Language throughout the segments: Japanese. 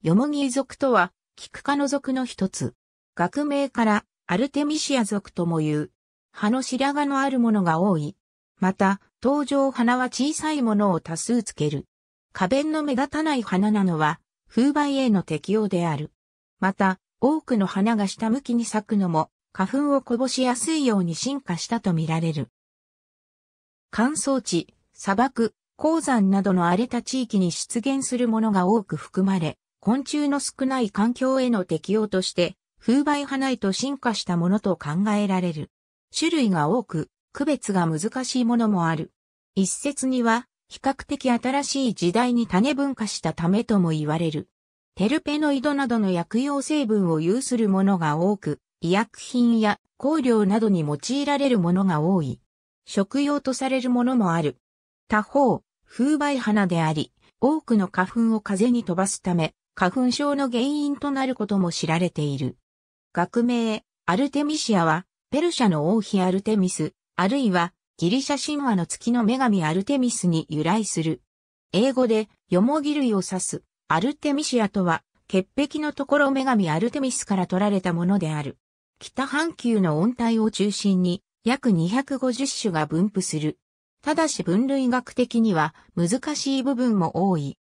ヨモギ族とは、キク科の族の一つ。学名からアルテミシア族とも言う。葉の白髪のあるものが多い。また、登場花は小さいものを多数つける。花弁の目立たない花なのは、風媒への適用である。また、多くの花が下向きに咲くのも、花粉をこぼしやすいように進化したとみられる。乾燥地、砂漠、鉱山などの荒れた地域に出現するものが多く含まれ、昆虫の少ない環境への適応として、風媒花へと進化したものと考えられる。種類が多く、区別が難しいものもある。一説には、比較的新しい時代に種分化したためとも言われる。テルペノイドなどの薬用成分を有するものが多く、医薬品や香料などに用いられるものが多い。食用とされるものもある。他方、風媒花であり、多くの花粉を風に飛ばすため、花粉症の原因となることも知られている。学名、アルテミシアは、ペルシャの王妃アルテミス、あるいはギリシャ神話の月の女神アルテミスに由来する。英語で、よもぎ類を指す、アルテミシアとは、潔癖のところ女神アルテミスから取られたものである。北半球の温帯を中心に、約250種が分布する。ただし分類学的には難しい部分も多い。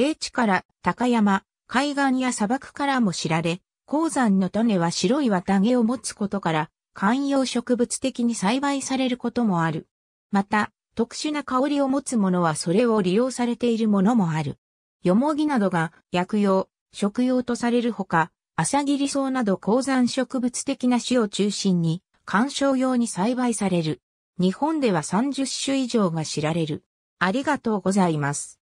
平地から高山、海岸や砂漠からも知られ、鉱山の種は白い綿毛を持つことから、観葉植物的に栽培されることもある。また、特殊な香りを持つものはそれを利用されているものもある。よもぎなどが薬用、食用とされるほか、朝霧草など鉱山植物的な種を中心に、観賞用に栽培される。日本では30種以上が知られる。ありがとうございます。